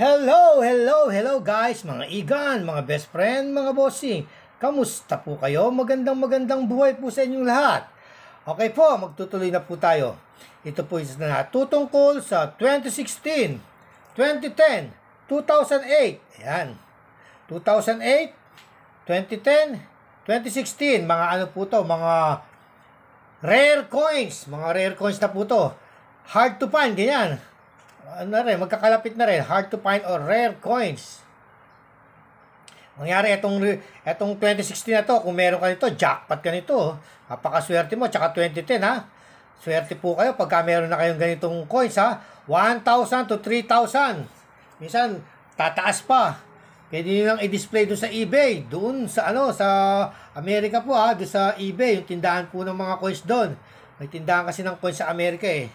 Hello, hello, hello guys, mga igan, mga best friend, mga bossing. Kamusta po kayo? Magandang magandang buhay po sa inyong lahat. Okay po, magtutuloy na po tayo. Ito po is na tutungkol sa 2016, 2010, 2008. Ayan. 2008, 2010, 2016. Mga ano po to, mga rare coins. Mga rare coins na po to. Hard to find, ganyan ano na rin, magkakalapit na rin, hard to find or rare coins. Mangyari itong, itong 2016 na to, kung meron ka nito, jackpot ka nito. Napakaswerte mo, tsaka 2010 ha. Swerte po kayo pagka meron na kayong ganitong coins ha. 1,000 to 3,000. Minsan, tataas pa. Pwede nyo lang i-display doon sa eBay. Doon sa ano, sa Amerika po ha, doon sa eBay, yung tindahan po ng mga coins doon. May tindahan kasi ng coins sa Amerika eh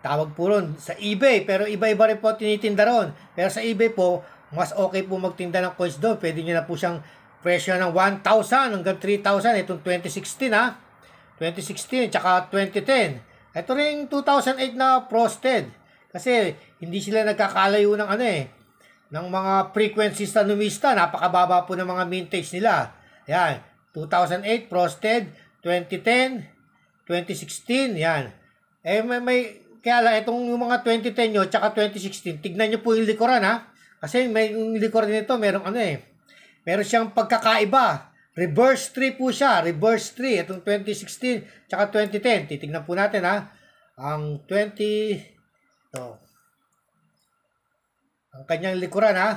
tawag po ron sa eBay. Pero iba-iba rin po tinitinda ron. Pero sa eBay po, mas okay po magtinda ng coins doon. Pwede nyo na po siyang presyo ng 1,000 hanggang 3,000. Itong 2016 ha. 2016 tsaka 2010. Ito rin 2008 na frosted. Kasi hindi sila nagkakalayo ng ano eh. Ng mga frequencies na numista. Napakababa po ng mga mintage nila. Yan. 2008 frosted. 2010. 2016. Yan. Eh may, may kaya lang, itong yung mga 2010 nyo, tsaka 2016, tignan nyo po yung likuran ha. Kasi may yung likuran nito, merong ano eh. Meron siyang pagkakaiba. Reverse 3 po siya. Reverse 3. Itong 2016, tsaka 2010. Titignan po natin ha. Ang 20... Ito. Ang kanyang likuran ha.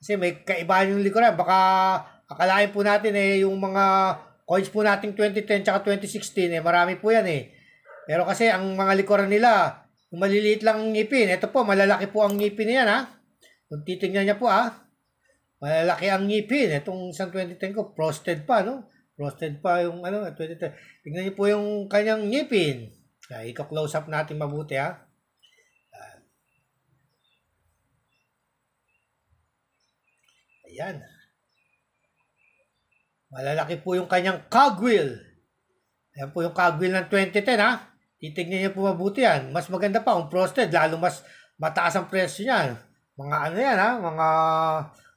Kasi may kaibahan yung likuran. Baka akalain po natin eh, yung mga coins po nating 2010 tsaka 2016 eh, marami po yan eh. Pero kasi ang mga likuran nila, yung maliliit lang ang ngipin. Ito po, malalaki po ang ngipin niyan ha. Kung titingnan niya po ha, malalaki ang ngipin. Itong isang 2010 ko, frosted pa no. Frosted pa yung ano, 2010. Tingnan niyo po yung kanyang ngipin. Uh, ah, Iko-close up natin mabuti ha. Uh, ayan. Malalaki po yung kanyang cogwheel. Ayan po yung cogwheel ng 2010 ha. Titignan niya po mabuti yan. Mas maganda pa kung frosted, lalo mas mataas ang presyo niyan. Mga ano yan ha, mga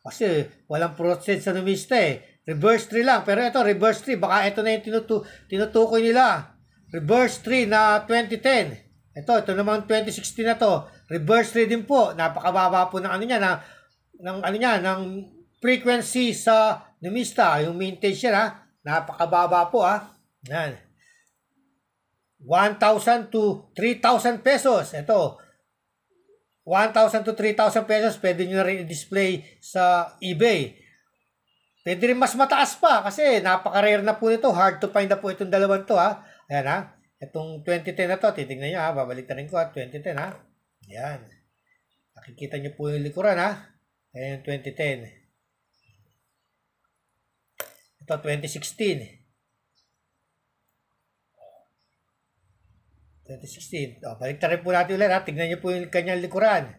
kasi walang frosted sa numista eh. Reverse 3 lang. Pero ito, reverse 3. Baka ito na yung tinutu tinutukoy nila. Reverse 3 na 2010. Ito, ito naman 2016 na to. Reverse 3 din po. Napakababa po ng ano niya, ng, ng ano niya, ng frequency sa numista. Yung vintage yan ha. Napakababa po ha. Yan. 1,000 to 3,000 pesos. Ito, 1,000 to 3,000 pesos, pwede nyo na rin i-display sa eBay. Pwede rin mas mataas pa kasi napaka-rare na po nito. Hard to find na po itong dalawang to ha. Ayan ha. Itong 2010 na to, titignan nyo ha. Babalik na rin ko ha. 2010 ha. Ayan. Nakikita nyo po yung likuran ha. Ayan yung 2010. Ito 2016. 2016. O, baliktarin po natin ulit ha. Tignan niyo po yung kanyang likuran.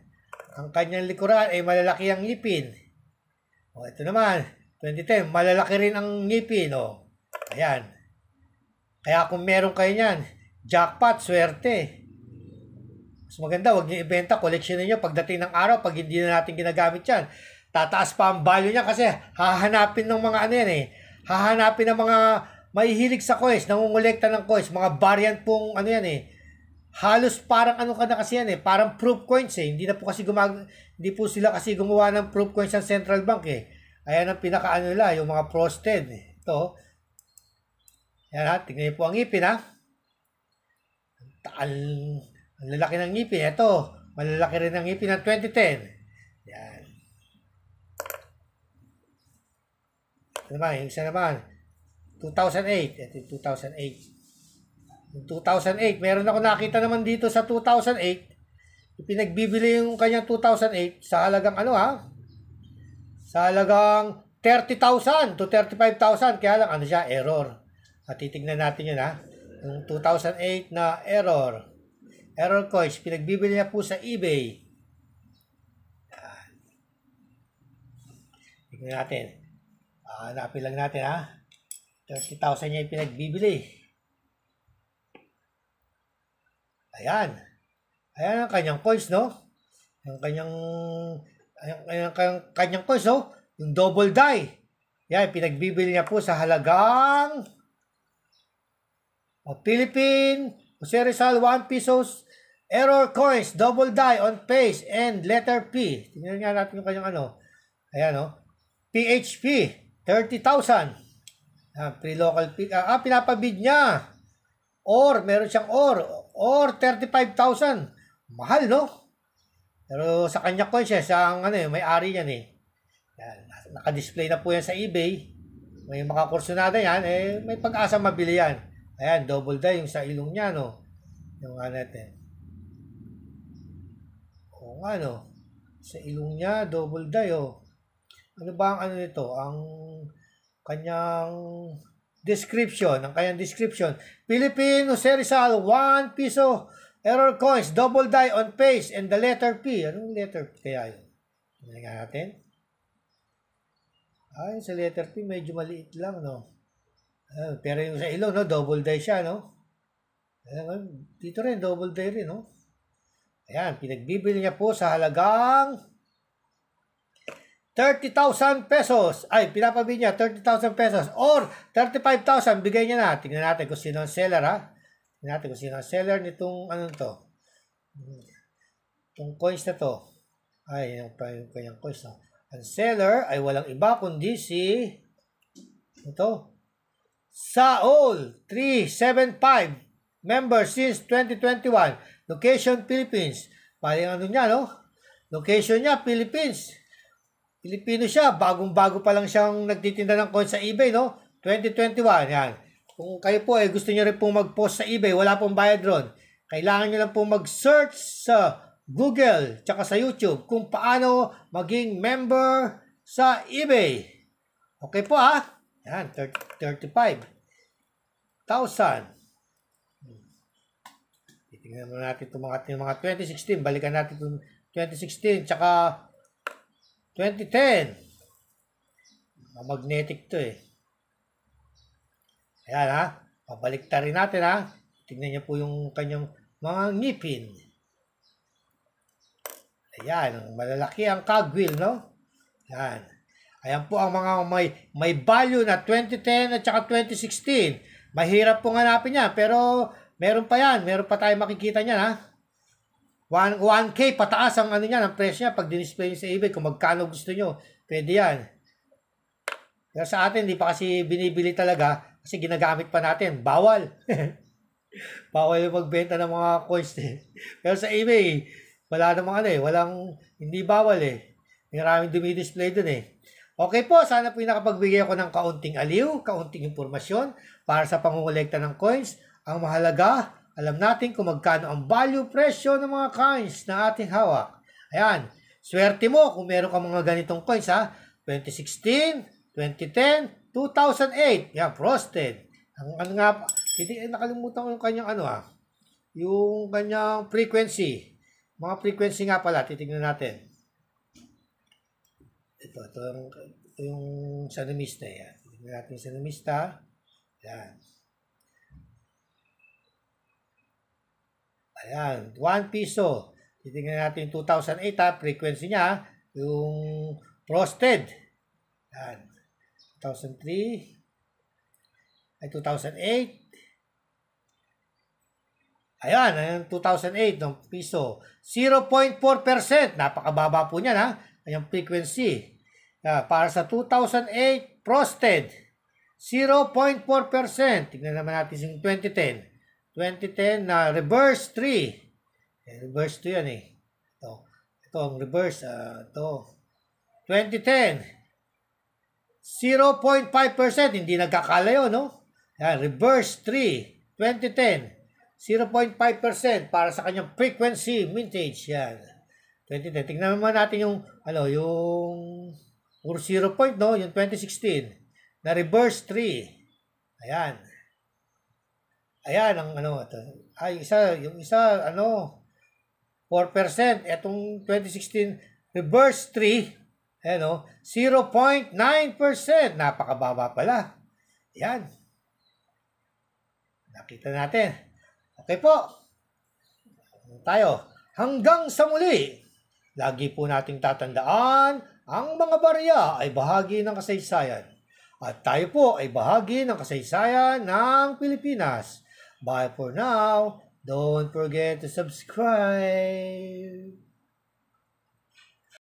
Ang kanyang likuran ay malalaki ang ngipin. O, ito naman. 2010, malalaki rin ang ngipin. O, ayan. Kaya kung meron kayo niyan, jackpot, swerte. Mas maganda, wag niyo ibenta, koleksyonin niyo pagdating ng araw, pag hindi na natin ginagamit yan. Tataas pa ang value niya kasi hahanapin ng mga ano yan eh. Hahanapin ng mga mahihilig sa coins, nangungulekta ng coins, mga variant pong ano yan eh, halos parang ano ka na kasi yan eh, parang proof coins eh. Hindi na po kasi gumag hindi po sila kasi gumawa ng proof coins ng central bank eh. Ayan ang pinakaano nila, yung mga frosted. Ito. Oh. Yan ha, tingnan niyo po ang ngipin ha. Ang, ang lalaki ng ngipin. Ito, malalaki rin ang ngipin ng 2010. Yan. Ito naman, yung isa naman. 2008. Ito 2008. 2008, meron ako nakita naman dito sa 2008, ipinagbibili yung kanyang 2008 sa halagang ano ha? Sa halagang 30,000 to 35,000. Kaya lang, ano siya? Error. At titignan natin yun ha. Yung 2008 na error. Error coins. Pinagbibili niya po sa eBay. Yan. Tignan natin. Ah, hanapin lang natin ha. 30,000 niya yung pinagbibili. Ayan. Ayan ang kanyang coins, no? Ang kanyang, ayan, kanyang, kanyang, kanyang coins, no? Yung double die. Yan, pinagbibili niya po sa halagang o Philippine, Jose Rizal, 1 pesos, error coins, double die on page and letter P. Tingnan nga natin yung kanyang ano. Ayan, no? PHP, 30,000. Ah, free local pick. Ah, ah, pinapabid niya. Or, meron siyang or or 35,000. Mahal, no? Pero sa kanya ko siya, sa ano, eh, may-ari niyan eh. Yan, naka-display na po yan sa eBay. May makakurso natin yan, eh, may pag-asa mabili yan. Ayan, double die yung sa ilong niya, no? Yung ano natin. O ano, Sa ilong niya, double die, oh. Ano ba ang ano nito? Ang kanyang description, ang kanyang description. Philippine Jose 1 piso error coins, double die on face, and the letter P. Anong letter P kaya yun? Tingnan natin. Ay, sa letter P, medyo maliit lang, no? Uh, pero yung sa ilong, no? Double die siya, no? Uh, dito rin, double die rin, no? Ayan, pinagbibili niya po sa halagang 30,000 pesos. Ay, pinapabi niya 30,000 pesos or 35,000 bigay niya na. Tingnan natin kung sino ang seller ha. Tingnan natin kung sino ang seller nitong ano to. Itong coins na to. Ay, yung, yung kanyang coins na. Ang seller ay walang iba kundi si ito. Ano Saul 375 member since 2021 location Philippines. Parang ano niya no? Location niya Philippines. Pilipino siya, bagong-bago pa lang siyang nagtitinda ng coin sa eBay, no? 2021, yan. Kung kayo po ay eh, gusto niyo rin pong mag-post sa eBay, wala pong bayad ron. Kailangan niyo lang pong mag-search sa Google, tsaka sa YouTube, kung paano maging member sa eBay. Okay po ha? Ah. Yan, 35,000. Tingnan muna natin itong mga, yung mga 2016. Balikan natin itong 2016. Tsaka 2010. Magnetic to eh. Ayan ha. Pabalikta rin natin ha. Tingnan niyo po yung kanyang mga ngipin. Ayan. Malalaki ang cogwheel, no? Ayan. Ayan po ang mga may, may value na 2010 at saka 2016. Mahirap po hanapin yan. Pero meron pa yan. Meron pa tayo makikita niyan ha. 1, 1K pataas ang ano niya, ang presyo niya pag dinisplay niya sa eBay kung magkano gusto niyo. Pwede yan. Pero sa atin, hindi pa kasi binibili talaga kasi ginagamit pa natin. Bawal. Bawal yung magbenta ng mga coins. Pero sa eBay, wala namang ano eh. Walang, hindi bawal eh. Maraming dumidisplay dun eh. Okay po, sana po yung nakapagbigay ako ng kaunting aliw, kaunting impormasyon para sa pangungulekta ng coins. Ang mahalaga, alam natin kung magkano ang value presyo ng mga coins na ating hawak. Ayan, swerte mo kung meron ka mga ganitong coins ha. 2016, 2010, 2008. Yan, frosted. Ang ano nga, hindi, eh, nakalimutan ko yung kanyang ano ha. Yung kanyang frequency. Mga frequency nga pala, titignan natin. Ito, ito yung, ito yung sanamista yan. Titignan natin yung sanamista. Yan. Ayan, 1 piso. Titingnan natin 2008 ha, frequency niya, yung frosted. Ayan, 2003, ay 2008. Ayan, ayan 2008 ng piso. 0.4%, napakababa po niya ha, ang frequency. Uh, para sa 2008, frosted, 0.4%. Tingnan naman natin yung 2010. 2010 na reverse 3. Eh, reverse 2 yan eh. Ito. Ito ang reverse. Uh, ito. 2010. 0.5%. Hindi nagkakala yun, no? Yan, reverse 3. 2010. 0.5% para sa kanyang frequency vintage. Yan. 2010. Tingnan naman natin yung, ano, yung, yung 0 point, no? Yung 2016. Na reverse 3. Ayan. Ayan, ang ano, ito. Ay, ah, isa, yung isa, ano, 4%. Itong 2016, reverse 3, ayan o, 0.9%. Napakababa pala. Ayan. Nakita natin. Okay po. Tayo. Hanggang sa muli. Lagi po nating tatandaan, ang mga barya ay bahagi ng kasaysayan. At tayo po ay bahagi ng kasaysayan ng Pilipinas. Bye for now. Don't forget to subscribe.